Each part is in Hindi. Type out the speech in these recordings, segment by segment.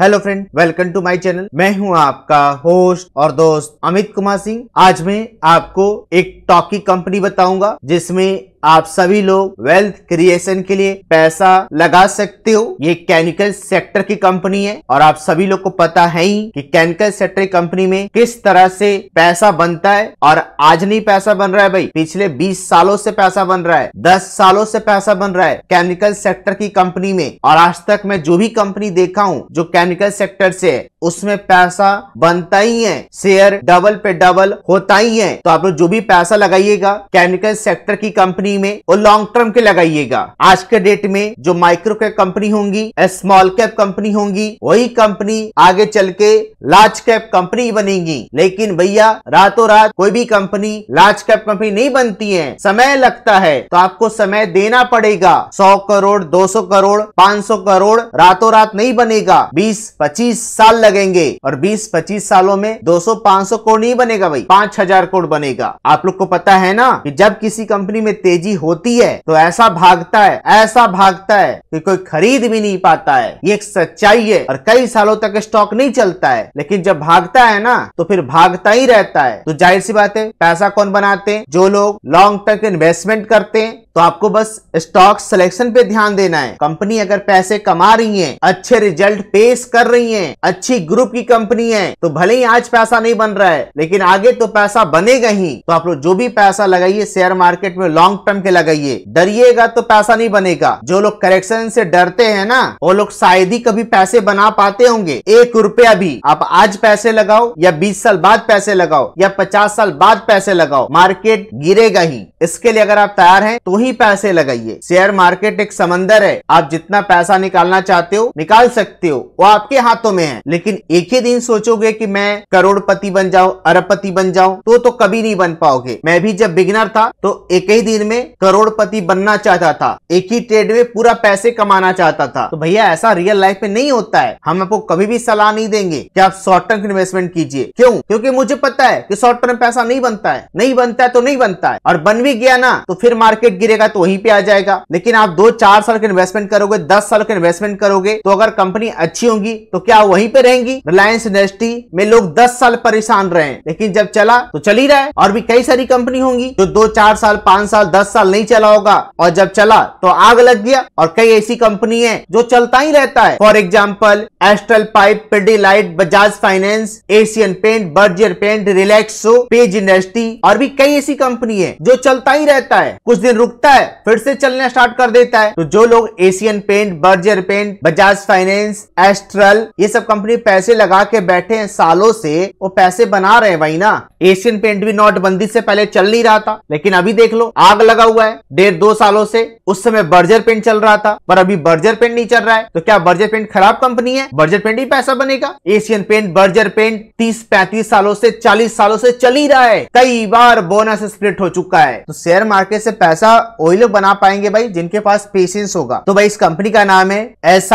hello friend welcome to my channel मैं हूं आपका होस्ट और दोस्त अमित कुमार सिंह आज मैं आपको एक टॉकी कंपनी बताऊंगा जिसमें आप सभी लोग वेल्थ क्रिएशन के लिए पैसा लगा सकते हो ये केमिकल सेक्टर की कंपनी है और आप सभी लोग को पता है ही कि केमिकल सेक्टर कंपनी में किस तरह से पैसा बनता है और आज नहीं पैसा बन रहा है भाई पिछले 20 सालों से पैसा बन रहा है 10 सालों से पैसा बन रहा है केमिकल सेक्टर की कंपनी में और आज तक मैं जो भी कंपनी देखा हूँ जो केमिकल सेक्टर से है उसमें पैसा बनता ही है शेयर डबल पे डबल होता ही है तो आप लोग जो भी पैसा लगाइएगा केमिकल सेक्टर की कंपनी कंपनी में और लॉन्ग टर्म के लगाइएगा आज के डेट में जो माइक्रो कैप कंपनी होंगी स्मॉल कैप कंपनी होंगी वही कंपनी आगे चल के लार्ज कैप कंपनी बनेगी लेकिन भैया रातों रात कोई भी कंपनी लार्ज कैप कंपनी नहीं बनती है समय लगता है तो आपको समय देना पड़ेगा सौ करोड़ दो सौ करोड़ पांच सौ करोड़ रातों रात नहीं बनेगा बीस पच्चीस साल लगेंगे और बीस पच्चीस सालों में दो सौ पांच सौ करोड़ नहीं बनेगा भाई पांच हजार करोड़ बनेगा आप लोग को पता है ना कि जब किसी कंपनी में तेज तेजी होती है तो ऐसा भागता है ऐसा भागता है कि कोई खरीद भी नहीं पाता है ये एक सच्चाई है और कई सालों तक स्टॉक नहीं चलता है लेकिन जब भागता है ना तो फिर भागता ही रहता है तो जाहिर सी बात है पैसा कौन बनाते हैं जो लोग लॉन्ग टर्म इन्वेस्टमेंट करते हैं तो आपको बस स्टॉक सिलेक्शन पे ध्यान देना है कंपनी अगर पैसे कमा रही है अच्छे रिजल्ट पेश कर रही है अच्छी ग्रुप की कंपनी है तो भले ही आज पैसा नहीं बन रहा है लेकिन आगे तो पैसा बनेगा ही तो आप लोग जो भी पैसा लगाइए शेयर मार्केट में लॉन्ग टर्म के लगाइए डरिएगा तो पैसा नहीं बनेगा जो लोग करेक्शन से डरते है ना वो लोग शायद ही कभी पैसे बना पाते होंगे एक रुपया भी आप आज पैसे लगाओ या बीस साल बाद पैसे लगाओ या पचास साल बाद पैसे लगाओ मार्केट गिरेगा ही इसके लिए अगर आप तैयार है तो ही ही पैसे लगाइए शेयर मार्केट एक समंदर है आप जितना पैसा निकालना चाहते हो निकाल सकते हो वो आपके हाथों में है लेकिन एक ही दिन सोचोगे कि मैं करोड़पति बन जाऊं अरबपति बन जाऊं तो तो कभी नहीं बन पाओगे मैं भी जब बिगनर था तो एक ही दिन में करोड़पति बनना चाहता था एक ही ट्रेड में पूरा पैसे कमाना चाहता था तो भैया ऐसा रियल लाइफ में नहीं होता है हम आपको कभी भी सलाह नहीं देंगे कि आप शॉर्ट टर्म इन्वेस्टमेंट कीजिए क्यों क्योंकि मुझे पता है कि शॉर्ट टर्म पैसा नहीं बनता है नहीं बनता है तो नहीं बनता है और बन भी गया ना तो फिर मार्केट गिरे लीजिएगा तो वहीं पे आ जाएगा लेकिन आप दो चार साल का इन्वेस्टमेंट करोगे दस साल का इन्वेस्टमेंट करोगे तो अगर कंपनी अच्छी होगी तो क्या वहीं पे रहेंगी रिलायंस इंडस्ट्री में लोग दस साल परेशान रहे लेकिन जब चला तो चल ही रहा है और भी कई सारी कंपनी होंगी जो दो चार साल पांच साल दस साल नहीं चला होगा और जब चला तो आग लग गया और कई ऐसी कंपनी है जो चलता ही रहता है for example Astral pipe light Bajaj finance Asian paint Berger paint Relaxo page industry और भी कई ऐसी कंपनी है जो चलता ही रहता है कुछ दिन रुक उठता है फिर से चलना स्टार्ट कर देता है तो जो लोग Asian paint Berger paint Bajaj finance Astral ये सब कंपनी पैसे लगा के बैठे हैं सालों से वो पैसे बना रहे हैं भाई ना एशियन पेंट भी नोटबंदी से पहले चल नहीं रहा था लेकिन अभी देख लो आग लगा हुआ है डेढ़ दो सालों से उस समय बर्जर पेंट चल रहा था पर अभी बर्जर पेंट नहीं चल रहा है तो क्या बर्जर पेंट खराब कंपनी है बर्जर पेंट ही पैसा बनेगा एशियन पेंट बर्जर पेंट तीस पैंतीस सालों से चालीस सालों से चल ही रहा है कई बार बोनस स्प्लिट हो चुका है तो शेयर मार्केट से पैसा वही लोग बना पाएंगे भाई जिनके पास पेशेंस होगा तो भाई इस कंपनी का नाम है एस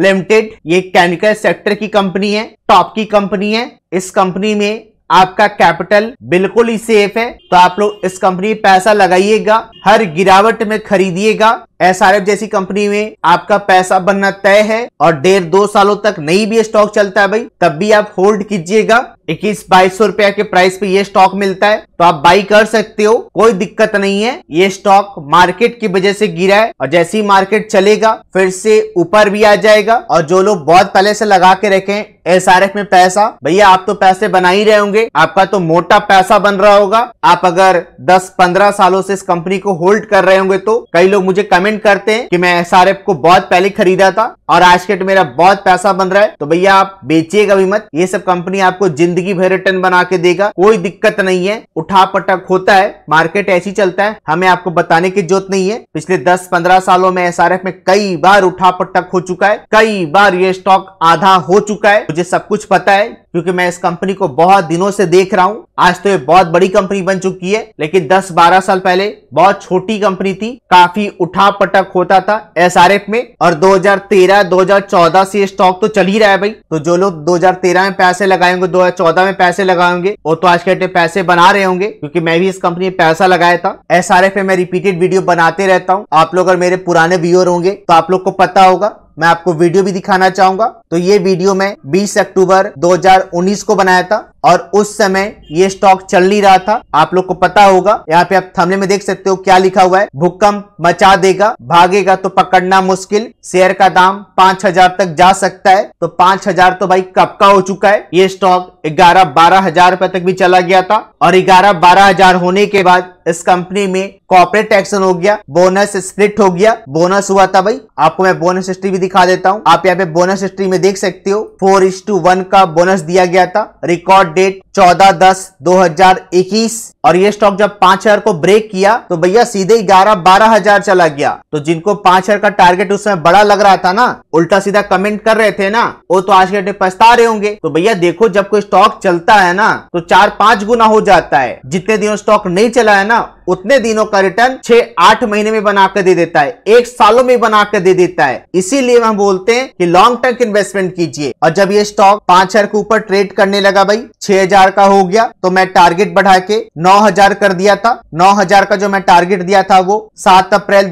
लिमिटेड ये केमिकल सेक्टर की कंपनी है टॉप की कंपनी है इस कंपनी में आपका कैपिटल बिल्कुल ही सेफ है तो आप लोग इस कंपनी पैसा लगाइएगा हर गिरावट में खरीदिएगा एसआरएफ जैसी कंपनी में आपका पैसा बनना तय है और डेढ़ दो सालों तक नहीं भी स्टॉक चलता है भाई तब भी आप होल्ड कीजिएगा इक्कीस बाईस सौ रुपया के प्राइस पे ये स्टॉक मिलता है तो आप बाई कर सकते हो कोई दिक्कत नहीं है ये स्टॉक मार्केट की वजह से गिरा है और जैसे ही मार्केट चलेगा फिर से ऊपर भी आ जाएगा और जो लोग बहुत पहले से लगा के रखे एस आर एफ में पैसा भैया आप तो पैसे बना ही रहे होंगे आपका तो मोटा पैसा बन रहा होगा आप अगर दस पंद्रह सालों से इस कंपनी को होल्ड कर रहे होंगे तो कई लोग मुझे कमेंट कमेंट करते हैं कि मैं एस को बहुत पहले खरीदा था और आज के मेरा बहुत पैसा बन रहा है तो भैया आप बेचिएगा भी मत ये सब कंपनी आपको जिंदगी भर रिटर्न बना के देगा कोई दिक्कत नहीं है उठा पटक होता है मार्केट ऐसी चलता है हमें आपको बताने की जरूरत नहीं है पिछले दस पंद्रह सालों में एस में कई बार उठा पटक हो चुका है कई बार ये स्टॉक आधा हो चुका है मुझे सब कुछ पता है क्योंकि मैं इस कंपनी को बहुत दिनों से देख रहा हूँ आज तो ये बहुत बड़ी कंपनी बन चुकी है लेकिन 10-12 साल पहले बहुत छोटी कंपनी थी काफी उठा पटक होता था एस में और 2013-2014 से ये स्टॉक तो चल ही रहा है भाई तो जो लोग 2013 में पैसे लगाएंगे 2014 में पैसे लगाएंगे वो तो आज में पैसे बना रहे होंगे क्योंकि मैं भी इस कंपनी में पैसा लगाया था एस में मैं रिपीटेड वीडियो बनाते रहता हूँ आप लोग अगर मेरे पुराने व्यूअर होंगे तो आप लोग को पता होगा मैं आपको वीडियो भी दिखाना चाहूंगा तो ये वीडियो मैं 20 अक्टूबर 2019 को बनाया था और उस समय ये स्टॉक चल नहीं रहा था आप लोग को पता होगा यहाँ पे आप थमले में देख सकते हो क्या लिखा हुआ है भूकंप मचा देगा भागेगा तो पकड़ना मुश्किल शेयर का दाम पांच हजार तक जा सकता है तो पांच हजार तो भाई कब का हो चुका है ये स्टॉक ग्यारह बारह हजार रुपए तक भी चला गया था और ग्यारह बारह हजार होने के बाद इस कंपनी में कॉर्पोरेट टैक्सन हो गया बोनस स्प्लिट हो गया बोनस हुआ था भाई आपको मैं बोनस हिस्ट्री भी दिखा देता हूँ आप यहाँ पे बोनस हिस्ट्री में देख सकते हो फोर इंस टू वन का बोनस दिया गया था रिकॉर्ड डेट चौदह दस दो हजार इक्कीस और ये स्टॉक जब पांच हजार को ब्रेक किया तो भैया सीधे ग्यारह बारह हजार चला गया तो जिनको पांच हजार का टारगेट उस समय बड़ा लग रहा था ना उल्टा सीधा कमेंट कर रहे थे ना वो तो आज के डेट पछता रहे होंगे तो भैया देखो जब कोई स्टॉक चलता है ना तो चार पांच गुना हो जाता है जितने दिनों स्टॉक नहीं चला है ना उतने दिनों का रिटर्न छह आठ महीने में बनाकर दे देता है एक सालों में बनाकर दे देता है इसीलिए हम बोलते हैं कि लॉन्ग टर्म इन्वेस्टमेंट कीजिए और जब ये स्टॉक पांच हजार के ऊपर ट्रेड करने लगा भाई छह हजार का हो गया तो मैं टारगेट बढ़ा के नौ हजार कर दिया था नौ हजार का जो मैं टारगेट दिया था वो सात अप्रैल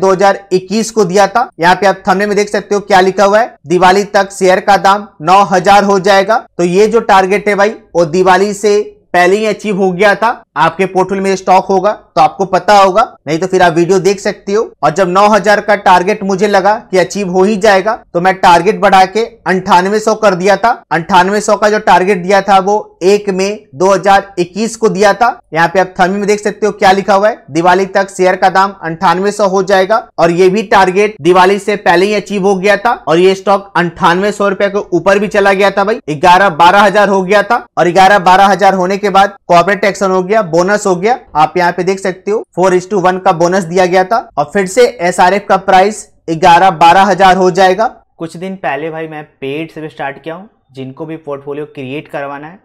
इक्कीस को दिया था यहाँ पे आप थमने में देख सकते हो क्या लिखा हुआ है दिवाली तक शेयर का दाम नौ हजार हो जाएगा तो ये जो टारगेट है भाई वो दिवाली से पहले ही अचीव हो गया था आपके पोर्टफोलियो में स्टॉक होगा तो आपको पता होगा नहीं तो फिर आप वीडियो देख सकते हो और जब 9000 का टारगेट मुझे लगा कि अचीव हो ही जाएगा तो मैं टारगेट बढ़ा के अंठानवे कर दिया था अंठानवे का जो टारगेट दिया था वो एक मई दो को दिया था यहाँ पे आप थमी में देख सकते हो क्या लिखा हुआ है दिवाली तक शेयर का दाम अंठानवे हो जाएगा और ये भी टारगेट दिवाली से पहले ही अचीव हो गया था और ये स्टॉक अंठानवे सौ के ऊपर भी चला गया था भाई ग्यारह बारह हजार हो गया था और ग्यारह बारह हजार होने के बाद कॉर्पोरेट टैक्स हो गया बोनस हो गया आप यहाँ पे देख सकते हो फोर इस टू वन का बोनस दिया गया था और फिर से एस आर एफ का प्राइस ग्यारह बारह हजार हो जाएगा कुछ दिन पहले भाई मैं पेड से भी स्टार्ट किया हूँ जिनको भी पोर्टफोलियो क्रिएट करवाना है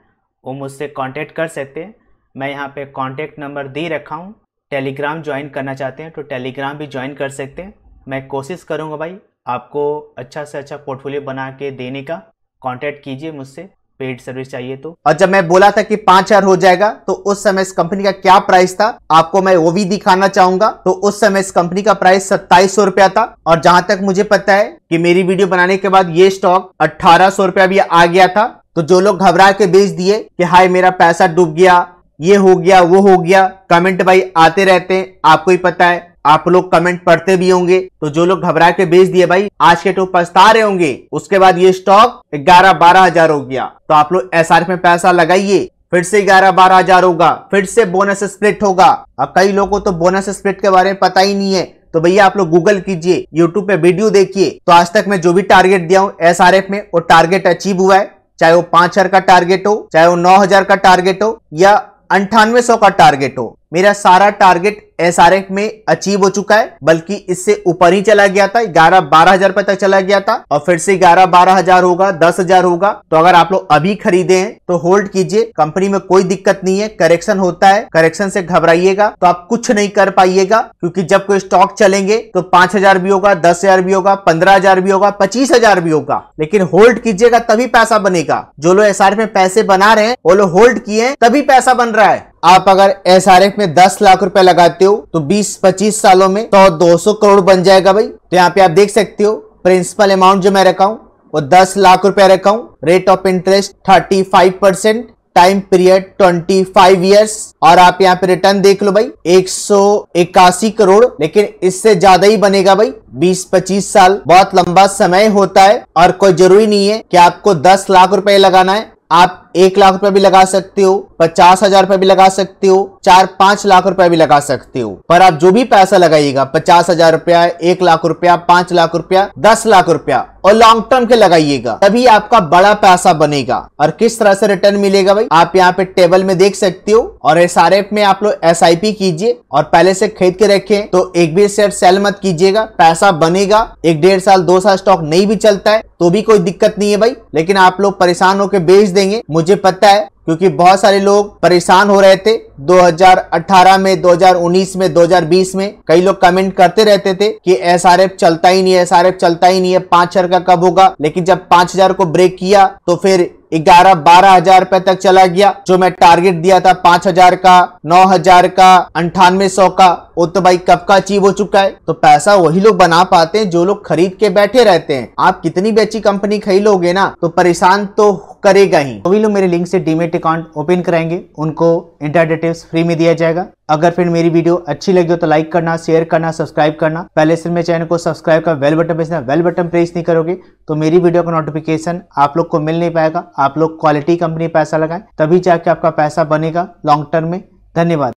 वो मुझसे कॉन्टेक्ट कर सकते हैं मैं यहाँ पे कॉन्टेक्ट नंबर दे रखा हूँ टेलीग्राम ज्वाइन करना चाहते हैं तो टेलीग्राम भी ज्वाइन कर सकते हैं मैं कोशिश करूँगा भाई आपको अच्छा से अच्छा पोर्टफोलियो बना के देने का कांटेक्ट कीजिए मुझसे पेड सर्विस चाहिए तो और जब मैं बोला था कि पांच हजार हो जाएगा तो उस समय इस कंपनी का क्या प्राइस था आपको मैं वो भी दिखाना चाहूंगा तो उस समय इस कंपनी का प्राइस सत्ताईस सौ रुपया था और जहां तक मुझे पता है कि मेरी वीडियो बनाने के बाद ये स्टॉक अट्ठारह सौ रुपया भी आ गया था तो जो लोग घबरा के बेच दिए कि हाय मेरा पैसा डूब गया ये हो गया वो हो गया कमेंट भाई आते रहते हैं आपको ही पता है आप लोग कमेंट पढ़ते भी होंगे तो जो लोग घबरा के बेच दिए भाई आज के टॉप पछता रहे होंगे उसके बाद ये स्टॉक ग्यारह बारह हजार हो गया तो आप लोग एस में पैसा लगाइए फिर से ग्यारह बारह हजार होगा फिर से बोनस स्प्लिट होगा अब कई लोगों को तो बोनस स्प्लिट के बारे में पता ही नहीं है तो भैया आप लोग गूगल कीजिए यूट्यूब पे वीडियो देखिए तो आज तक मैं जो भी टारगेट दिया हूँ एस में वो टारगेट अचीव हुआ है चाहे वो पांच हजार का टारगेट हो चाहे वो नौ हजार का टारगेट हो या अंठानवे सौ का टारगेट हो मेरा सारा टारगेट एसआरएफ में अचीव हो चुका है बल्कि इससे ऊपर ही चला गया था ग्यारह बारह हजार रुपए तक चला गया था और फिर से ग्यारह बारह हजार होगा दस हजार होगा तो अगर आप लोग अभी खरीदे हैं तो होल्ड कीजिए कंपनी में कोई दिक्कत नहीं है करेक्शन होता है करेक्शन से घबराइएगा तो आप कुछ नहीं कर पाइएगा क्योंकि जब कोई स्टॉक चलेंगे तो पांच हजार भी होगा दस हजार भी होगा पंद्रह हजार भी होगा पच्चीस हजार भी होगा लेकिन होल्ड कीजिएगा तभी पैसा बनेगा जो लोग एस में पैसे बना रहे हैं वो लोग होल्ड किए तभी पैसा बन रहा है आप अगर एस में दस लाख रुपए लगाते हो तो बीस पच्चीस सालों में सौ तो दो सौ करोड़ बन जाएगा भाई तो यहाँ पे आप देख सकते हो प्रिंसिपल अमाउंट जो मैं रखा हूँ वो दस लाख रुपए रखा हूँ rate of interest thirty five percent time period 25 years और आप यहाँ पे रिटर्न देख लो भाई एक करोड़ लेकिन इससे ज्यादा ही बनेगा भाई 20-25 साल बहुत लंबा समय होता है और कोई जरूरी नहीं है कि आपको 10 लाख रुपए लगाना है आप एक लाख रुपए भी लगा सकते हो पचास हजार रुपए भी लगा सकते हो चार पांच लाख रुपए भी लगा सकते हो पर आप जो भी पैसा लगाइएगा पचास हजार रुपया एक लाख रुपया पांच लाख रुपया दस लाख रुपया और लॉन्ग टर्म के लगाइएगा तभी आपका बड़ा पैसा बनेगा और किस तरह से रिटर्न मिलेगा भाई आप यहाँ पे टेबल में देख सकते हो और एस में आप लोग एस कीजिए और पहले से खरीद के रखे तो एक भी शेयर सेल मत कीजिएगा पैसा बनेगा एक डेढ़ साल दो साल स्टॉक नहीं भी चलता है तो भी कोई दिक्कत नहीं है भाई लेकिन आप लोग परेशान होकर बेच देंगे मुझे मुझे पता है क्योंकि बहुत सारे लोग परेशान हो रहे थे 2018 में 2019 में 2020 में कई लोग कमेंट करते रहते थे कि एस चलता ही नहीं है एस चलता ही नहीं है पांच हजार का कब होगा लेकिन जब पांच हजार को ब्रेक किया तो फिर ग्यारह बारह हजार रुपए तक चला गया जो मैं टारगेट दिया था पांच हजार का नौ हजार का अंठानवे सौ का वो तो भाई कब का अचीव हो चुका है तो पैसा वही लोग बना पाते हैं जो लोग खरीद के बैठे रहते हैं आप कितनी भी अच्छी कंपनी खरीदोगे ना तो परेशान तो करेगा ही तो वही लोग मेरे लिंक से डीमेट करंट अकाउंट ओपन कराएंगे उनको इंटरडे टिप्स फ्री में दिया जाएगा अगर फिर मेरी वीडियो अच्छी लगी हो तो लाइक करना शेयर करना सब्सक्राइब करना पहले से मेरे चैनल को सब्सक्राइब कर वेल बटन भेजना वेल बटन प्रेस नहीं करोगे तो मेरी वीडियो का नोटिफिकेशन आप लोग को मिल नहीं पाएगा आप लोग क्वालिटी कंपनी पैसा लगाएं तभी जाके आपका पैसा बनेगा लॉन्ग टर्म में धन्यवाद